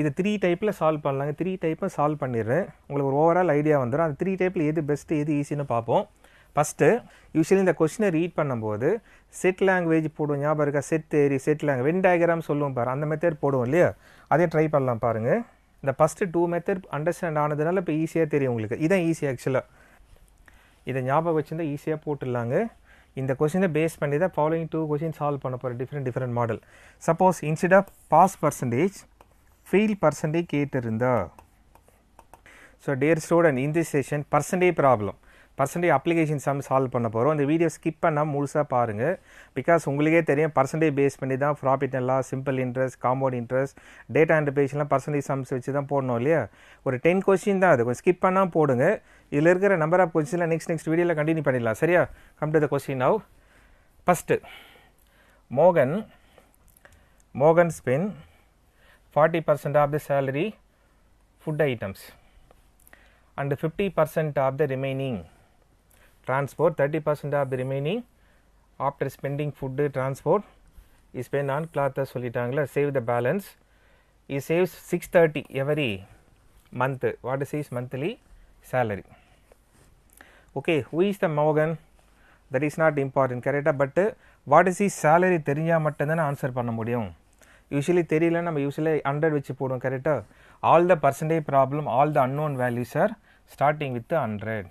இது த்ரீ டைப்பில் சால்வ் பண்ணலாங்க த்ரீ டைப்பில் சால்வ் பண்ணிடுறேன் உங்களுக்கு ஒரு ஓவரால் ஐடியா வந்துடும் அந்த த்ரீ டைப்பில் எது பெஸ்ட்டு எது ஈஸின்னு பார்ப்போம் ஃபஸ்ட்டு யூஸ்வலி இந்த கொஷினை ரீட் பண்ணும்போது செட் லாங்குவேஜ் போடுவோம் ஞாபகம் இருக்கா set theory set language Venn diagram சொல்லுவோம் பாரு அந்த மெத்தட் போடுவோம் இல்லையா அதே ட்ரை பண்ணலாம் பாருங்கள் இந்த ஃபஸ்ட்டு டூ மெத்தட் அண்டர்ஸ்டாண்ட் ஆனதுனால இப்போ ஈஸியாக தெரியும் உங்களுக்கு இதான் ஈஸி ஆக்சுவலாக இதை ஞாபகம் வச்சுருந்தா ஈஸியாக போட்டுடலாங்க இந்த கொஷினை பேஸ் பண்ணி தான் ஃபாலோயிங் டூ கொஷின் சால்வ் பண்ண போகிறேன் different different model suppose instead of pass percentage fail percentage கேட்டிருந்தா ஸோ டியர் ஸ்டூடெண்ட் இந்த session percentage problem percentage application sum solve பண்ண போகிறோம் அந்த வீடியோ ஸ்கிப் பண்ணால் முழுசாக பாருங்கள் பிகாஸ் உங்களுக்கே தெரியும் பர்சன்டேஜ் பேஸ் பண்ணி தான் ப்ராஃபிட் எல்லாம் simple interest compound interest data and பேஜ்லாம் பர்சன்டேஜ் சம்ஸ் வச்சு தான் போடணும் இல்லையா ஒரு டென் கொஸ்டின் தான் அது கொஞ்சம் ஸ்கிப் பண்ணால் போடுங்க இதில் இருக்கிற நம்பர் ஆஃப் கொஸ்டினில் நெக்ஸ்ட் நெக்ஸ்ட் வீடியோவில் கண்டினியூ பண்ணிடலாம் சரியா come to the question now first மோகன் மோகன் spend 40 percent of the salary food items and 50 percent of the remaining transport 30 percent of the remaining after spending food transport is spent on cloth சொல்லிட்டாங்களா save the balance he saves 630 every month what is his monthly salary okay who is the Morgan that is not important correct but what is his salary தெரிஞ்சா மட்டும் தான் answer usually தெரியல நம்ம usually hundred வச்சு போடுவோம் கரெக்டாக all the percentage problem all the unknown values are starting with hundred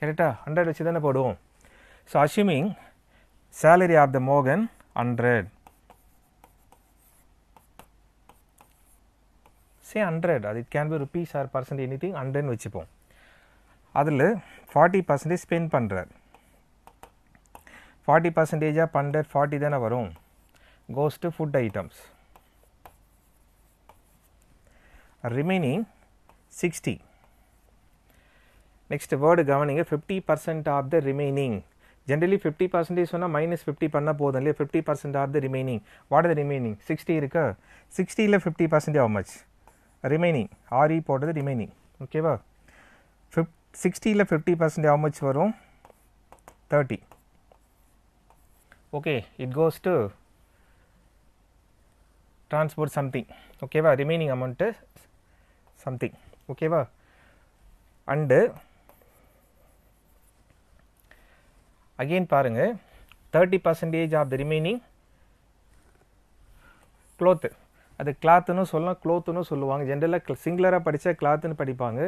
கரெக்டாக hundred வச்சு தானே போடுவோம் so assuming salary of the மோகன் ஹண்ட்ரட் சே ஹண்ட்ரட் அது it can be rupees or percent anything ஹண்ட்ரட்னு வச்சுப்போம் அதில் ஃபார்ட்டி பர்சன்டேஜ் ஸ்பெண்ட் பண்ணுறார் ஃபார்ட்டி பர்சன்டேஜாக பண்ணுறது ஃபார்ட்டி தானே வரும் goes to food items. Remaining 60. Next word governing 50 percent of the remaining. Generally 50 percent is one minus 50 panna 50 percent of the remaining. What are the remaining? 60 irukka. 60 illa 50 percent how much? Remaining. RE port the remaining. Okay. Va? 60 illa 50 percent how much varum? 30. Okay. It goes to transport something ஓகேவா remaining amount something ஓகேவா and again பாருங்கள் thirty percentage of the remaining cloth அது கிளாத்துன்னு சொல்லலாம் க்ளோத்துன்னு சொல்லுவாங்க ஜென்ரலாக சிங்குலராக படித்தா கிளாத்துன்னு படிப்பாங்க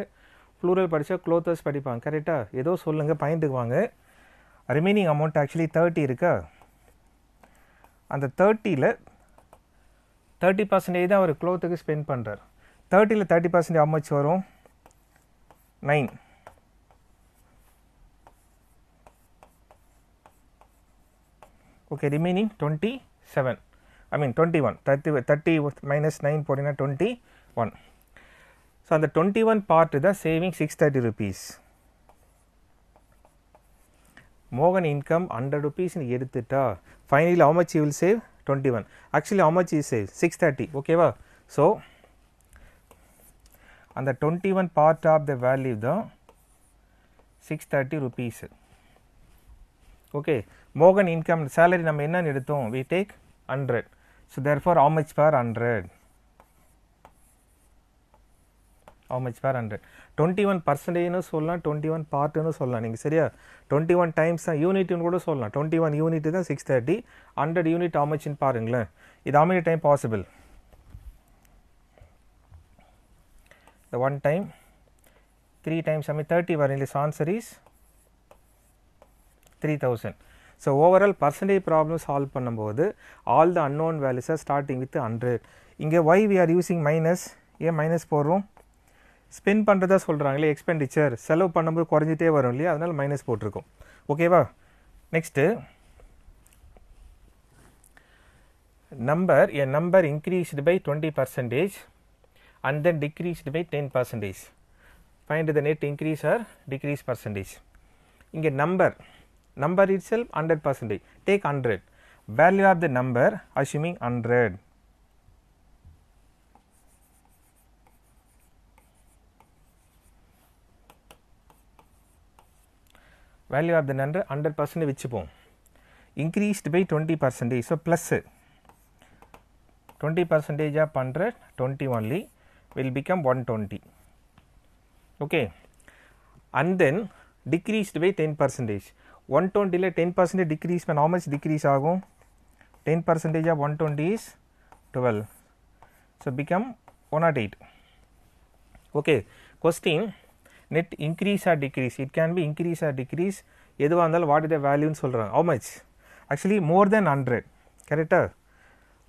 ப்ளூரல் படித்தா க்ளோத்தர்ஸ் படிப்பாங்க கரெக்டாக ஏதோ சொல்லுங்கள் பயந்துக்கு வாங்க ரிமைனிங் அமௌண்ட் ஆக்சுவலி தேர்ட்டி இருக்கா அந்த தேர்ட்டியில் தேர்ட்டி பர்சன்டேஜ் தான் அவர் க்ளோத்துக்கு ஸ்பெண்ட் பண்ணுறார் தேர்ட்டியில் தேர்ட்டி பர்சன்டேஜ் அம்மச் வரும் nine okay remaining twenty seven I mean twenty one thirty thirty minus nine போட்டிங்கன்னா டுவெண்ட்டி ஒன் ஸோ அந்த டுவெண்ட்டி ஒன் பார்ட்டு தான் சேவிங் சிக்ஸ் தேர்ட்டி ருபீஸ் மோகன் இன்கம் ஹண்ட்ரட் நீங்கள் எடுத்துட்டா finally how much you will save 21 actually how much is says 630 okay wow. so on the 21 part of the value the 630 rupees okay Morgan income salary நம்ம என்ன எடுத்தோம் we take 100 so therefore how much per 100 how much per 100 twenty one பர்சன்டேஜ்னு சொல்லலாம் twenty one பார்ட்டுன்னு சொல்லலாம் நீங்கள் சரியா twenty one times தான் யூனிட்டுன்னு கூட சொல்லலாம் டுவெண்ட்டி ஒன் யூனிட்டு தான் சிக்ஸ் தேர்ட்டி ஹண்ட்ரட் யூனிட் ஆமச்சின்னு பாருங்களேன் இது ஆமனி time possible the one time three times I mean 30 variance answer is three thousand so overall percentage problem solve பண்ணும்போது all the unknown values are with with இங்கே why we are using minus ஏன் minus போடுறோம் spend பண்ணுறதா சொல்கிறாங்களே expenditure செலவு பண்ணும்போது குறைஞ்சிட்டே வரும் இல்லையா அதனால் மைனஸ் போட்டிருக்கோம் ஓகேவா நெக்ஸ்ட்டு நம்பர் என் number increased by twenty percentage and then decreased by ten percentage find the net increase or decrease percentage இங்கே number number itself hundred percentage take hundred value of the number assuming hundred value of the number 100 percent which போம் increased by 20 percentage so plus 20 percentage of 100 20 only will become 120 okay and then decreased by 10 percentage 120ல 10 percentage decrease பண்ண how much decrease ஆகும் 10 percentage of 120 is 12 so become 108 okay question net increase or decrease it can be increase or decrease எதுவாக இருந்தாலும் what it the வேல்யூன்னு சொல்கிறாங்க how much actually more than hundred கரெக்டாக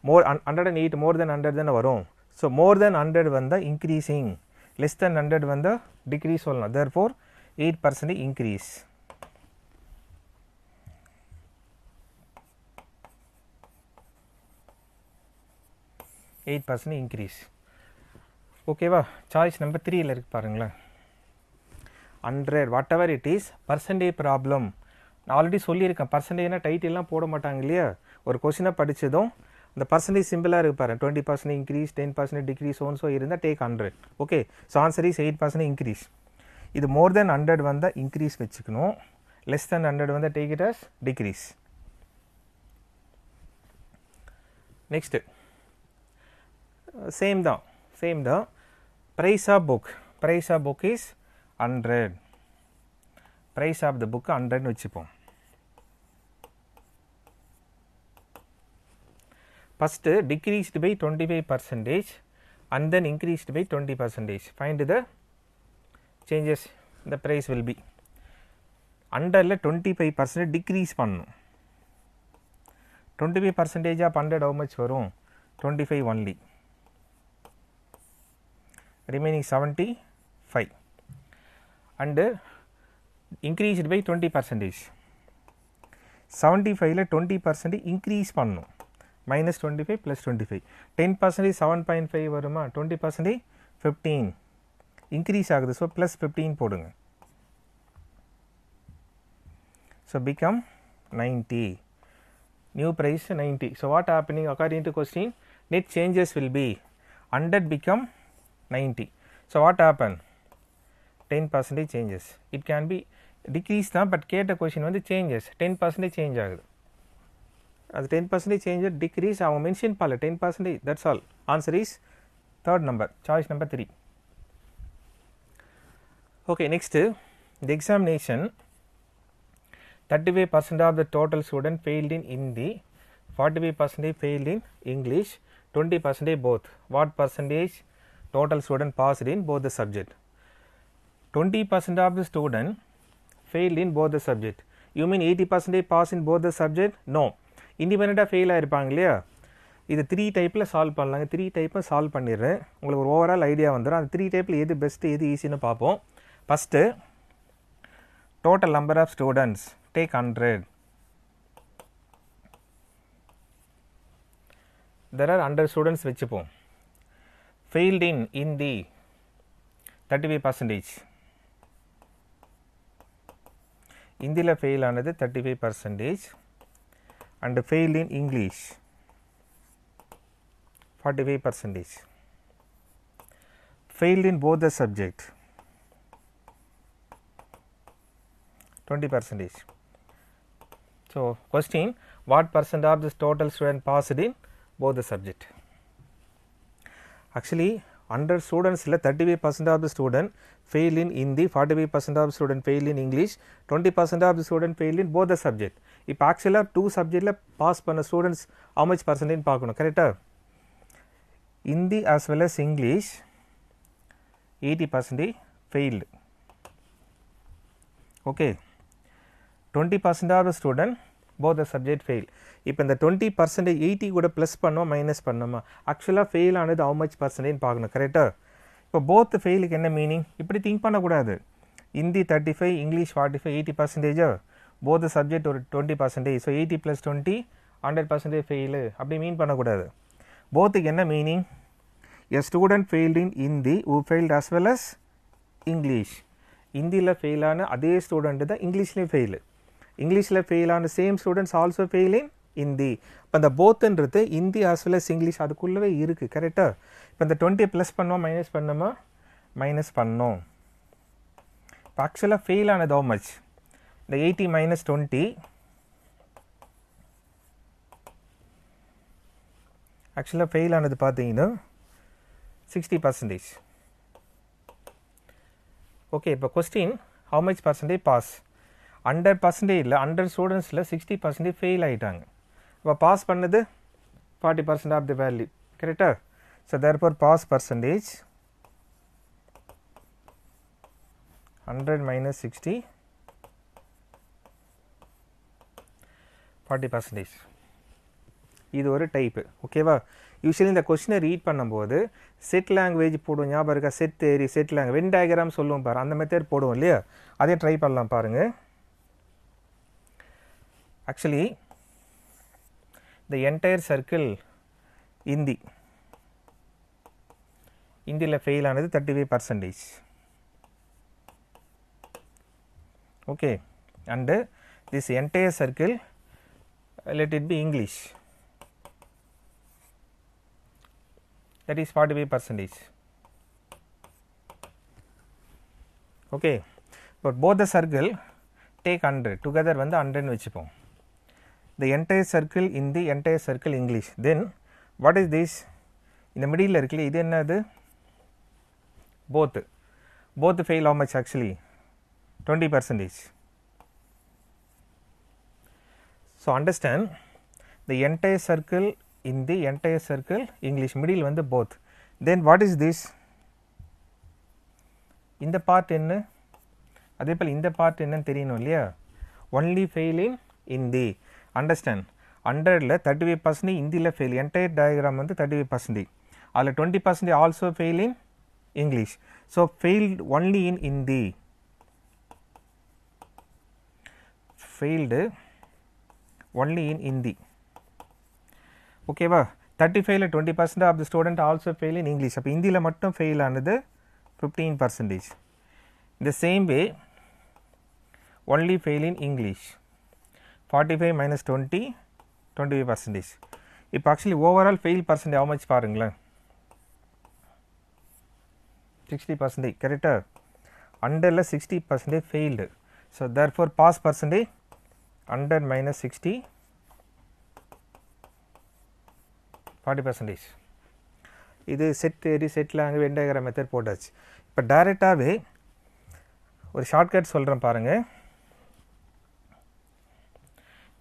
more hundred and eight more than hundred தானே வரும் so more than hundred வந்தால் increasing less than hundred வந்தால் decrease சொல்லலாம் therefore eight percentage increase eight percent increase ஓகேவா choice number த்ரீயில் இருக்குது பாருங்களேன் hundred whatever it is percentage problem நான் ஆல்ரெடி சொல்லியிருக்கேன் பர்சன்டேஜ்னால் டைட்டில்லாம் போட மாட்டாங்க இல்லையா ஒரு கொஷினாக படித்ததும் அந்த பர்சன்டேஜ் சிம்பிளாக இருக்கு twenty percent increase ten percent decrease so இருந்தால் take hundred okay so answer is eight percent increase இது மோர் தென் ஹண்ட்ரட் வந்தால் இன்க்ரீஸ் வச்சுக்கணும் லெஸ் தென் ஹண்ட்ரட் வந்தால் take it as decrease next same தான் சேம் தான் price of book price of book is hundred price of the book ஹண்ட்ரட்னு வச்சுப்போம் first decreased by twenty five percentage and then increased by twenty percentage find the changes the price will be அண்டரில் twenty five percentage decrease பண்ணும் twenty five percentage of hundred how much வரும் twenty five only remaining seventy five and increased by 20 percentage 75 75ல 20 percent increase பண்ணும் minus 25 plus 25 10 percent 7.5 வருமா 20 percent 15 increase ஆகுது so plus 15 போடுங்க so become 90 new price 90 so what happening according to question net changes will be 100 become 90 so what happened ten percentage changes it can be decrease தான் but கேட்ட question வந்து changes ten percentage change ஆகுது அது ten percentage changes decrease அவங்க mention பண்ணல ten percentage that's all answer is third number choice number three okay next இந்த examination thirty five percent of the total student failed in Hindi forty five percentage failed in English twenty percentage both what percentage total student passed in both the subject 20% of the student failed in both the subject you mean eighty percentage pass in both the subject no இண்டிபெண்ட்டாக fail ஆகிருப்பாங்க இல்லையா இது three டைப்பில் solve பண்ணலாங்க three டைப்பும் solve பண்ணிடுறேன் உங்களுக்கு ஒரு overall idea வந்துடும் அந்த த்ரீ டைப்பில் எது பெஸ்ட்டு எது ஈஸின்னு பார்ப்போம் first total number of students take hundred there are hundred students வச்சுப்போம் failed in the thirty five percentage இந்தியில் ஃபெயில் ஆனது thirty five percentage and fail in English forty five percentage fail in both the subject twenty percentage so question what percent of this total student passed in both the subject actually 100 students இல்ல 35% of the student fail in Hindi 45% of the student fail in English 20% of the student fail in both the subject இப்போ ஆக்சுவலாக two சப்ஜெக்டில் pass பண்ண students how much percentage பார்க்கணும் கரெக்டாக Hindi as well as English eighty percentage failed okay 20% of the student both the subject fail இப்போ இந்த twenty percentage eighty கூட plus பண்ணோம் மைனஸ் பண்ணோமா ஆக்சுவலாக ஃபெயில் ஆனது ஹவு மச் பர்சன்டேஜ் பார்க்கணும் கரெக்டாக இப்போ போத் ஃபெயிலுக்கு என்ன மீனிங் இப்படி திங்க் பண்ணக்கூடாது Hindi thirty five English forty five eighty பர்சன்டேஜோ போத் சப்ஜெக்ட் ஒரு twenty percentage so eighty plus twenty hundred percentage fail அப்படி மீன் பண்ணக்கூடாது போத்துக்கு என்ன meaning a student failed in Hindi ஊ failed as well as English ஹிந்தியில் ஃபெயிலான அதே ஸ்டூடெண்ட்டு தான் இங்கிலீஷ்லேயும் ஃபெயிலு இங்கிலீஷில் ஃபெயில் ஆன same students also fail in Hindi இப்போ இந்த போத்துன்றது Hindi as well as English அதுக்குள்ளவே இருக்குது கரெக்டாக இப்போ இந்த டுவெண்ட்டி ப்ளஸ் பண்ணோம் மைனஸ் பண்ணோமா மைனஸ் பண்ணோம் இப்போ ஆக்சுவலாக ஃபெயில் ஆனது மச் இந்த எயிட்டி மைனஸ் டுவெண்ட்டி ஆக்சுவலாக ஃபெயில் ஆனது பார்த்தீங்கன்னா சிக்ஸ்டி பர்சன்டேஜ் ஓகே இப்போ question how much percentage pass under இல்லை அண்டர் ஸ்டூடெண்ட்ஸில் சிக்ஸ்டி பர்சன்டேஜ் ஃபெயில் ஆகிட்டாங்க இப்போ பாஸ் பண்ணது forty percent of the value கரெக்டாக so for pass percentage hundred minus sixty forty percentage இது ஒரு டைப்பு ஓகேவா யூஸ்வலி இந்த கொஷினை ரீட் பண்ணும்போது செட் லாங்குவேஜ் போடுவோம் ஞாபகம் இருக்கா set theory set language Venn diagram சொல்லுவோம் பாரு அந்த தேர் போடுவோம் இல்லையா அதே ட்ரை பண்ணலாம் பாருங்கள் actually the entire circle in the in the left fail another 35 percentage okay and this entire circle let it be english that is 45 percentage okay but both the circle take under together when the 100 which the entire circle in the entire circle English. Then what is this? இந்த middle இருக்குல்ல இது என்னது both both fail how much actually twenty percentage so understand the entire circle Hindi entire circle English middle வந்து both then what is this இந்த part என்ன அதே போல் இந்த பார்ட் என்னன்னு தெரியணும் இல்லையா only fail in the understand ஹண்ட்ரடில் தேர்ட்டி ஃபைவ் பர்சன்டேஜ் ஹிந்தியில் ஃபெயில் என்டையர் டயக்ராம் வந்து தேர்ட்டி ஃபைவ் பர்சன்டேஜ் அதில் twenty percentage also fail in English so failed only in Hindi failed only in Hindi ஓகேவா தேர்ட்டி ஃபைவ்ல twenty percent of the student also fail in English அப்போ ஹிந்தியில் மட்டும் fail ஆனது fifteen percentage இந்த same way only fail in English forty five minus twenty twenty five percentage இப்போ actually overall fail percent how much பாருங்களேன் sixty percentage கரெக்டாக அண்டரில் sixty percentage failed so therefore pass percentage under minus sixty forty percentage இது set theory செட்டில் அங்கே வெண்டாகிற method போட்டாச்சு இப்போ டைரெக்டாகவே ஒரு ஷார்ட்கட் சொல்கிறேன் பாருங்கள்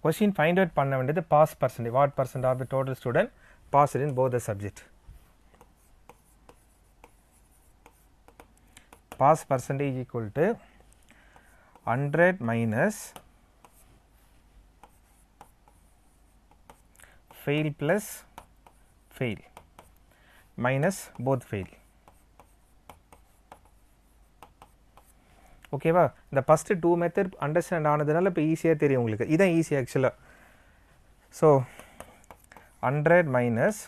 கொஷின் ஃபைண்ட் அவுட் பண்ண வேண்டியது pass percentage what percent of the total student pass in both the subject pass percentage equal to 100 minus fail plus fail minus both fail ஓகேவா இந்த ஃபஸ்ட்டு டூ மெத்தட் அண்டர்ஸ்டாண்ட் ஆனதுனால இப்போ ஈஸியாக தெரியும் உங்களுக்கு இதான் ஈஸி ஆக்சுவலாக so hundred minus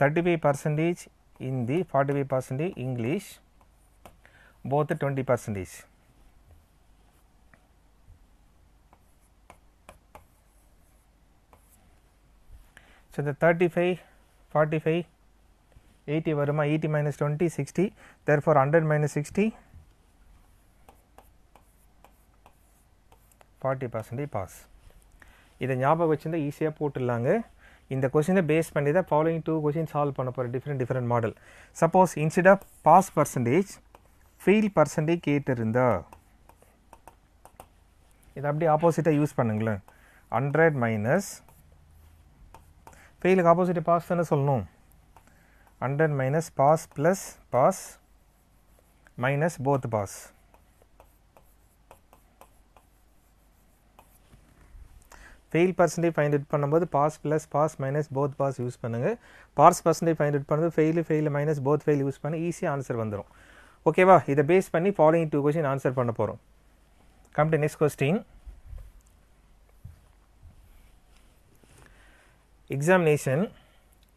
thirty five percentage Hindi forty five percentage English both twenty percentage so இந்த thirty five forty five eighty வருமா eighty minus twenty sixty therefore hundred minus sixty forty percentage pass இதை ஞாபகம் வச்சுருந்தா ஈஸியாக போட்டுடலாங்க இந்த கொஷினை base பண்ணி தான் ஃபாலோயிங் டூ கொஷின் சால்வ் பண்ண போகிற different different model suppose instead of pass percentage fail percentage கேட்டிருந்தா இதை அப்படியே ஆப்போசிட்டாக யூஸ் பண்ணுங்களேன் ஹண்ட்ரட் மைனஸ் ஃபெயிலுக்கு ஆப்போசிட் பாஸ் தானே சொல்லணும் hundred minus pass plus pass minus both pass fail percentage find out பண்ணும்போது pass plus pass minus both pass use பண்ணுங்கள் பாஸ் பர்சன்டேஜ் ஃபைண்ட் அவுட் பண்ணுறது fail fail minus both fail use பண்ணி ஈஸியாக answer வந்துடும் ஓகேவா இதை பேஸ் பண்ணி following two question answer பண்ண போகிறோம் come to next question examination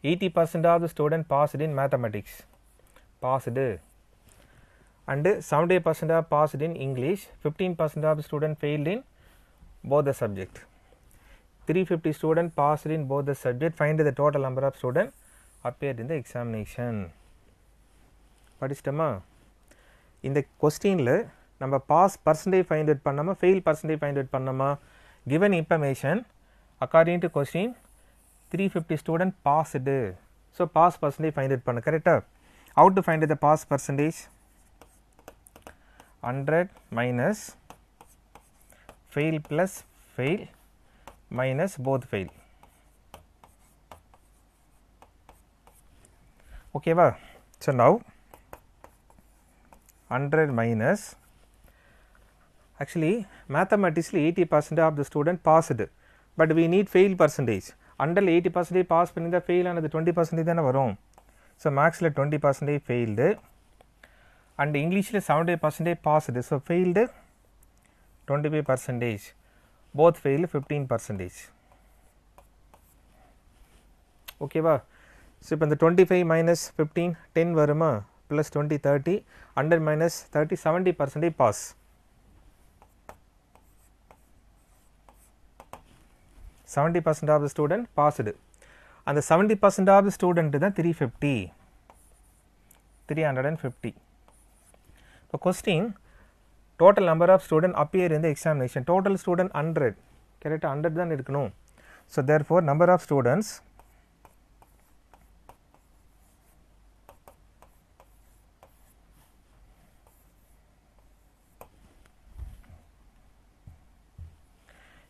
eighty percent of the student passed in mathematics passed and seventy percent of passed in English fifteen percent of student failed in both the subject three fifty passed pass in both subject find the total number of student appeared in the examination படிச்சிட்டோமா இந்த கொஸ்டினில் நம்ம pass percentage find out பண்ணாமா fail percentage find out பண்ணாமா given information according to question three fifty student passed so pass percentage find out பண்ண கரெக்டாக out to find the pass percentage hundred minus fail plus fail minus both value okay va so now 100 minus actually mathematically 80 percent of the student passed but we need fail percentage அண்டரில் eighty percentage pass பண்ணியிருந்தால் fail ஆனது twenty percentage தானே வரும் so மேக்ஸில் twenty percentage failed and இங்கிலீஷில் seventy percentage passed so failed twenty five percentage both fail 15 percentage ஓகேவா so இப்போ இந்த twenty five minus fifteen ten வருமா plus twenty thirty hundred minus thirty seventy percentage pass seventy percent of the student passed அந்த seventy percent of the student தான் three fifty three hundred and fifty இப்போ question total number of student appear இந்த examination total student hundred கரெக்டாக hundred தான் இருக்கணும் so therefore number of students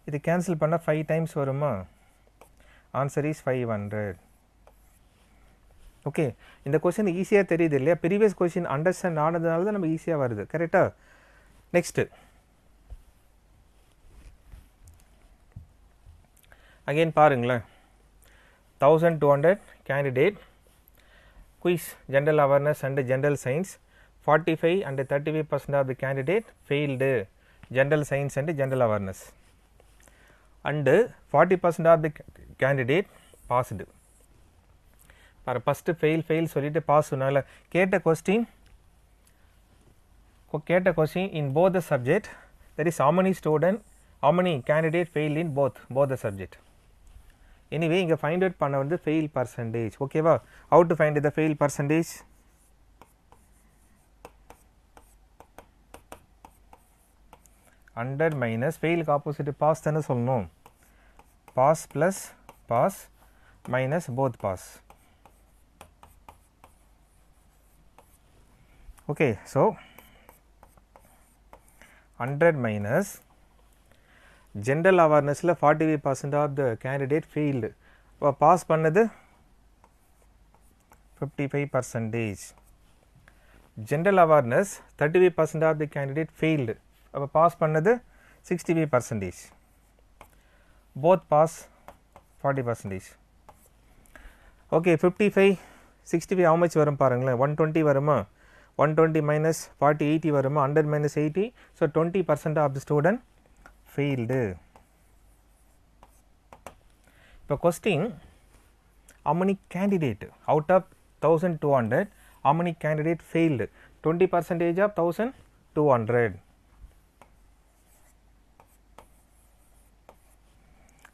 இது cancel பண்ணால் five times வருமா answer is five hundred okay இந்த question ஈஸியாக தெரியுது இல்லையா ப்ரீவியஸ் கொஷின் அண்டர்ஸ்டாண்ட் ஆனதுனால தான் நம்ம ஈஸியாக வருது கரெக்டாக நெக்ஸ்ட்டு அகெயின் பாருங்களேன் thousand two hundred candidate quiz general awareness and general science forty five and thirty five percent of the candidate failed general science and general awareness and forty percent of the candidate passed பாரு first fail fail சொல்லிவிட்டு pass கேட்ட question இப்போ கேட்ட question in both the subject there is how many student how many candidate fail in both both the subject anyway இங்கே find out பண்ண வந்து fail percentage ஓகேவா how to find the fail percentage hundred minus ஃபெயிலுக்கு opposite pass தானே சொல்லணும் pass plus pass minus both pass okay so hundred minus general அவேர்னஸில் forty five percent of the candidate failed இப்போ pass பண்ணது fifty five percentage general awareness thirty five percent of the candidate failed அப்போ pass பண்ணது sixty five percentage both pass forty percentage okay fifty five sixty five how வரும் பாருங்களேன் one twenty வருமா 120 minus 40 80 under minus 100 minus 80 so 20 percent of the student failed இப்போ question how many candidate out of 1200 how many candidate failed 20 percentage of 1200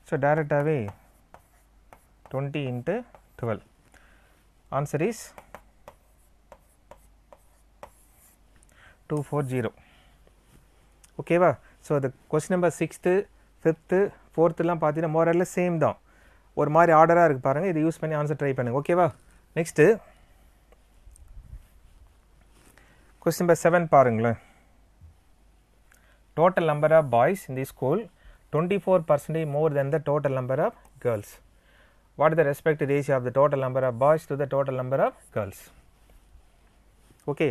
so direct away 20 into 12 answer is two four zero ஓகேவா so அது question number sixth fifth ஃபோர்த்துலாம் பார்த்தீங்கன்னா மோரல்ல same தான் ஒரு மாதிரி ஆர்டராக இருக்குது பாருங்கள் இதை யூஸ் பண்ணி ஆன்சர் ட்ரை பண்ணுங்கள் ஓகேவா நெக்ஸ்ட்டு கொஸ்டின் நம்பர் செவன் பாருங்களேன் டோட்டல் நம்பர் ஆஃப் பாய்ஸ் இந்த school twenty four percentage more than the total number of girls what the respect ratio of the total number of boys to the total number of girls okay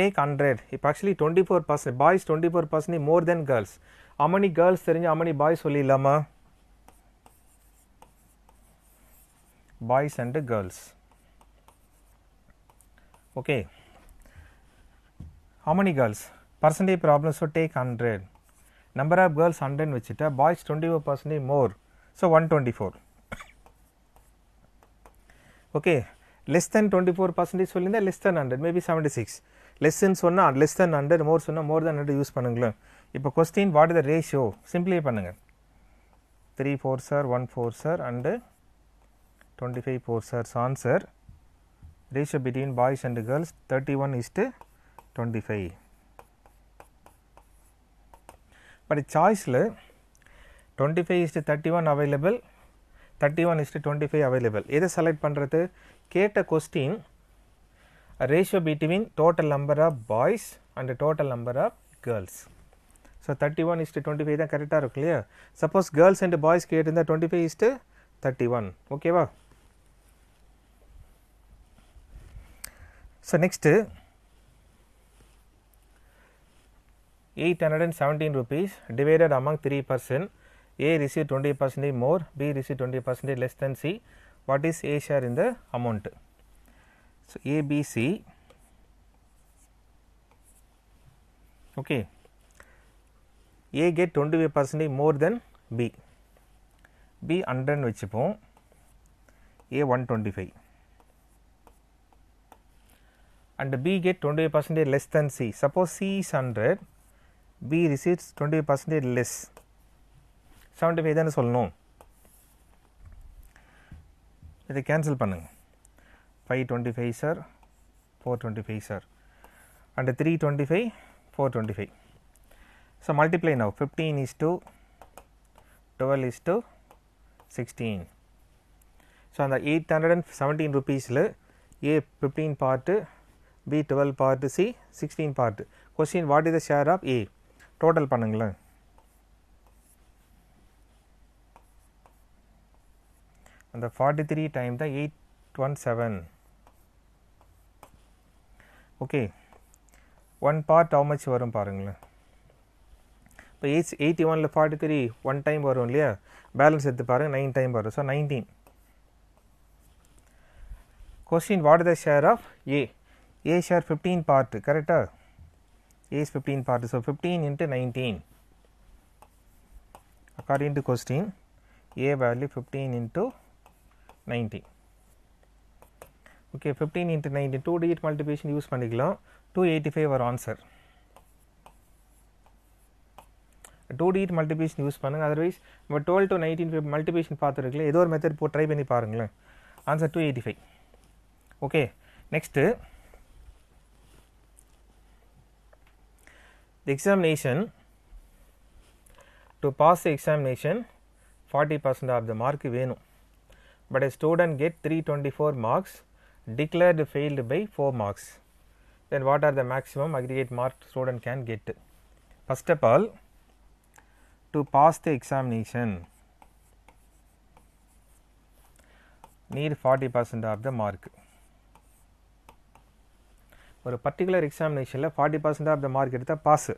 take 100 இப்போ actually twenty four percent boys twenty four percent more than girls அமனி girls தெரிஞ்சு அமனி boys சொல்லிடலாமா boys and girls okay அமனி girls percentage problem so take hundred number of girls ஹண்ட்ரட்னு வச்சுட்டா boys twenty four percentage more so one twenty four okay less than twenty four percentage சொல்லியிருந்தால் less than hundred maybe seventy six லெஸ்ன்னு சொன்னால் less than hundred more சொன்னால் மோர் than hundred use பண்ணுங்களேன் இப்போ question what is the ratio சிம்பிளே பண்ணுங்கள் three four சார் one four சார் அண்டு டுவெண்ட்டி ஃபைவ் ஃபோர் சார்ஸ் answer ratio between boys and girls thirty one is to twenty five but சாய்ஸில் twenty five is to thirty one available thirty one is to twenty five available எதை select பண்ணுறது கேட்ட question a ratio between total number of boys and total number of girls. So, 31 is to 25 then correct or clear. Suppose girls and boys get in the 25 is to 31. Okay, wow. So, next 817 rupees divided among 3 percent A received 20 percent more B received 20 percent less than C. What is A share in the amount? So, ABC okay A get 25 percentage more than B B 100 வச்சுப்போம் A 125 and B get 25 percentage less than C suppose C is 100 B receives 25 percentage less 75 தானே சொல்லணும் இதை cancel பண்ணுங்கள் 525 sir 425 sir and 325 425 so multiply now 15 is to 12 is to 16 so and அந்த 817 rupeesல A 15 part B 12 part C 16 part question what is the share of A total பண்ணுங்களேன் அந்த 43 time the 817 okay one part how much वो पांग eighty one forty three one time वो इलिया balance पा nine time वो so ninety question what the share of a share fifteen part करेक्टा yes fifteen part so fifteen into nineteen according to question a value fifteen into ninety okay 15 * 19 2 digit multiplication use பண்ணிக்கலாம் 285 is answer 2 digit multiplication use பண்ணுங்க otherwise நம்ம 12 to 19 multiplication பாத்து இருக்கீங்களே இது ஒரு method போ try பண்ணி பாருங்கலாம் answer 285 okay next the examination to pass the examination 40% of the mark வேணும் but a student get 324 marks declared failed by 4 marks. Then what are the maximum aggregate mark student can get? First of all, to pass the examination need 40 percent of the mark. For a particular examination, 40 percent of the mark is a pass.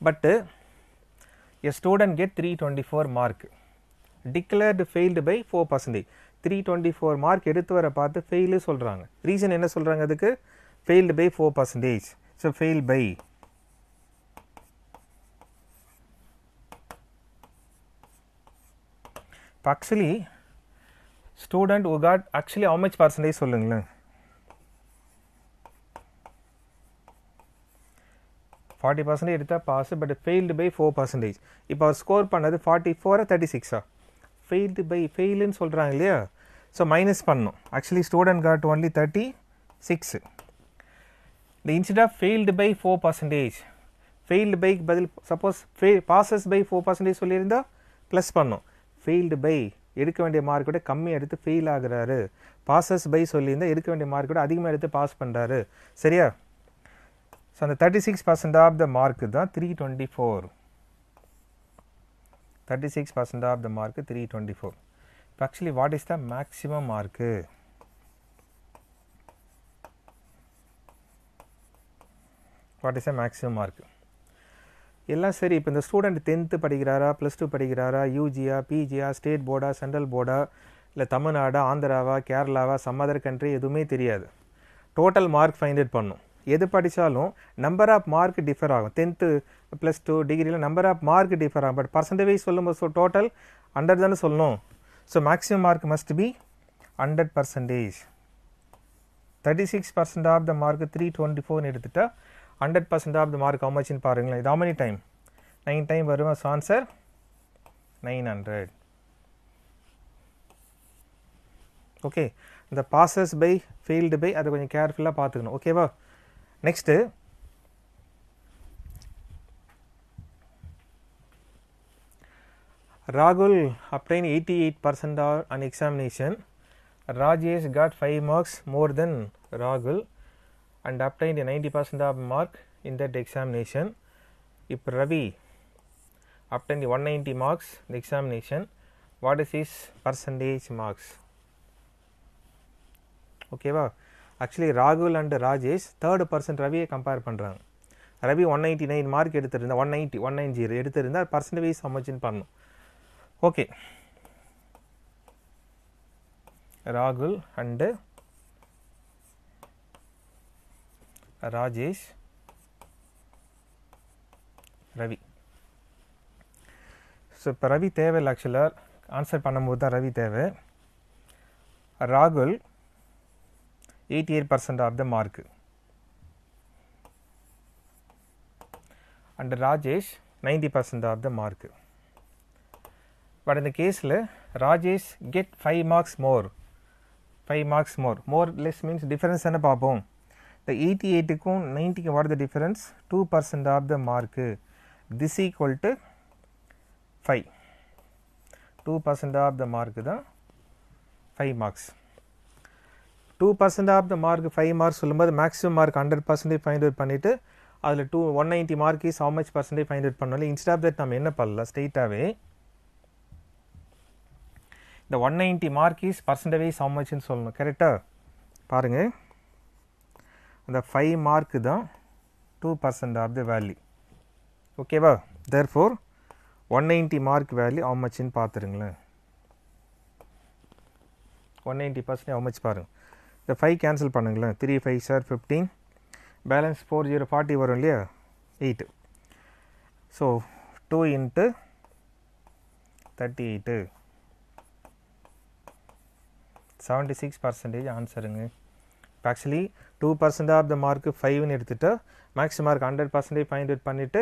But a student get 324 mark declared failed by 4 percent. Three twenty four mark எடுத்து வர பார்த்து fail சொல்கிறாங்க reason என்ன சொல்கிறாங்க அதுக்கு failed by four percentage so fail by இப்போ actually student oh got actually how much percentage சொல்லுங்களேன் forty percentage எடுத்தால் pass but failed by four percentage இப்போ அவர் ஸ்கோர் பண்ணது ஃபார்ட்டி ஃபோராக தேர்ட்டி சிக்ஸா ஃபெயில்டு பை ஃபெயிலுன்னு சொல்கிறாங்க இல்லையா ஸோ மைனஸ் பண்ணும் actually student got only thirty six இந்த instead of failed by four percentage failed பைக்கு பதில் suppose fail passes by four percentage சொல்லியிருந்தால் ப்ளஸ் பண்ணும் ஃபெயில்டு பை எடுக்க வேண்டிய மார்க் கூட கம்மியாக எடுத்து ஃபெயில் ஆகிறாரு பாசஸ் பை சொல்லியிருந்தால் எடுக்க வேண்டிய மார்க் கூட அதிகமாக எடுத்து பாஸ் பண்ணுறாரு சரியா ஸோ அந்த thirty six percent of the mark தான் three twenty four 36 percent of the mark 324 இப்போ actually what is the maximum mark what is the maximum mark எல்லாம் சரி இப்போ இந்த ஸ்டூடெண்ட் டென்த்து படிக்கிறாரா ப்ளஸ் டூ படிக்கிறாரா யூஜியா பிஜியா ஸ்டேட் போர்டா சென்ட்ரல் போர்டா இல்லை தமிழ்நாடா ஆந்திராவா கேரளாவா சம்மதர் கண்ட்ரி எதுவுமே தெரியாது டோட்டல் மார்க் ஃபைண்ட் அவுட் பண்ணும் எது படித்தாலும் நம்பர் ஆஃப் மார்க் டிஃபர் ஆகும் டென்த்து ப்ளஸ் டூ டிகிரியில் நம்பர் ஆஃப் மார்க் டிஃபர் ஆகும் பட் பர்சன்டேஜ் சொல்லும்போது ஸோ டோட்டல் ஹண்ட்ரட் தானே சொல்லணும் so maximum mark must be hundred percentage thirty six percent of the mark three twenty ஃபோர்னு எடுத்துட்டால் hundred percent of the mark how பாருங்களேன் இது many time nine time வருவேன் so answer nine hundred okay இந்த passes by failed by அதை கொஞ்சம் கேர்ஃபுல்லாக பார்த்துக்கணும் ஓகேவா next Ragul obtained 88 percent on examination. Rajesh got 5 marks more than Ragul and obtained 90 percent of mark in that examination. If Ravi obtained 190 marks in the examination, what is his percentage marks? ஓகேவா actually ராகுல் and Rajesh third percent ரவியை compare பண்ணுறாங்க Ravi one ninety nine mark எடுத்திருந்தா one ninety one nine zero எடுத்திருந்தால் percentage சமைச்சின்னு பண்ணணும் okay Rahul and Rajesh Ravi so இப்போ ரவி தேவையில்லை ஆக்சுவலாக ஆன்சர் பண்ணும்போது தான் ரவி தேவை ராகுல் eighty eight percent of the mark and Rajesh ninety percent of the mark but இந்த கேஸில் Rajesh get five marks more five marks more more less means difference தானே பார்ப்போம் இந்த எயிட்டி எயிட்டுக்கும் நைன்ட்டிக்கு what the difference two percent of the mark this equal to five two percent of the mark தான் five marks two percent of the mark five marks சொல்லும்போது maximum mark hundred percentage find out பண்ணிவிட்டு அதில் two one ninety mark is how much percentage find out பண்ணாலும் instead of that நம்ம என்ன பண்ணலாம் ஸ்ட்ரெயிட்டாகவே இந்த one ninety mark is percentage how மச்னு சொல்லணும் கரெக்டாக பாருங்கள் அந்த ஃபைவ் மார்க்கு தான் two percent of the value ஓகேவா therefore one ninety mark value how மச்சுன்னு பார்த்துருங்களேன் one ninety percentage how much பாருங்கள் இந்த ஃபைவ் கேன்சல் பண்ணுங்களேன் த்ரீ ஃபைவ் சார் fifteen balance four zero forty வரும் இல்லையா eight so two into thirty eight seventy six percentage ஆன்சருங்க இப்போ actually two percent of the mark ஃபைவ்னு எடுத்துகிட்டு max mark hundred percentage find out பண்ணிவிட்டு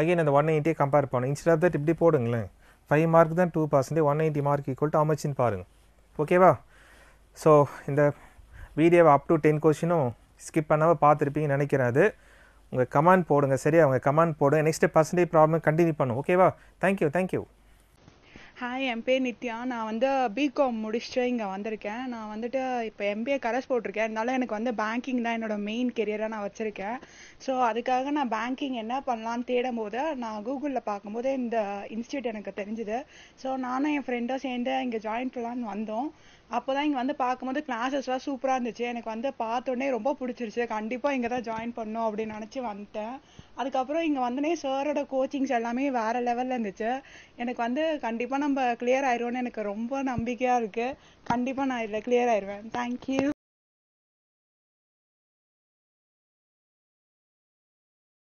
அகைன் அந்த ஒன் எயிட்டியை கம்பேர் பண்ணணும் இன்ஸ்ட் ஆஃப் தட் இப்படி போடுங்களேன் ஃபைவ் மார்க் தான் two percentage one eighty mark equal to அமைச்சின்னு பாருங்கள் ஓகேவா ஸோ இந்த வீடியோவை அப் டு டென் கொஷினும் ஸ்கிப் பண்ணாமல் பார்த்துருப்பீங்கன்னு நினைக்கிறேன் அது உங்கள் கமெண்ட் போடுங்க சரியா உங்கள் கமெண்ட் போடுங்க நெக்ஸ்ட்டு பர்சன்டேஜ் ப்ராப்ளம் கண்டினியூ பண்ணும் ஓகேவா தேங்க்யூ தேங்க்யூ ஹாய் என் பேர் நித்யா நான் வந்து பிகாம் முடிச்சுட்டு இங்கே வந்திருக்கேன் நான் வந்துட்டு இப்போ எம்பிஏ கரஸ் போட்டிருக்கேன் இருந்தாலும் எனக்கு வந்து பேங்கிங் தான் என்னோட மெயின் கெரியராக நான் வச்சுருக்கேன் ஸோ அதுக்காக நான் பேங்கிங் என்ன பண்ணலான்னு தேடும் போது நான் கூகுளில் பார்க்கும்போது இந்த இன்ஸ்டியூட் எனக்கு தெரிஞ்சுது ஸோ நானும் என் ஃப்ரெண்டும் சேர்ந்து இங்கே ஜாயின் பண்ணலான்னு வந்தோம் அப்போ தான் இங்கே வந்து பார்க்கும்போது கிளாஸஸ்லாம் சூப்பராக இருந்துச்சு எனக்கு வந்து பார்த்தோன்னே ரொம்ப பிடிச்சிருச்சு கண்டிப்பாக இங்கே தான் ஜாயின் பண்ணும் அப்படின்னு நினச்சி வந்துட்டேன் அதுக்கப்புறம் இங்கே வந்தோடனே சாரோட கோச்சிங்ஸ் எல்லாமே வேறு லெவலில் இருந்துச்சு எனக்கு வந்து கண்டிப்பாக நம்ம கிளியர் ஆயிடுவோம்னு எனக்கு ரொம்ப நம்பிக்கையாக இருக்குது கண்டிப்பாக நான் இதுல கிளியர் ஆயிடுவேன் தேங்க்யூ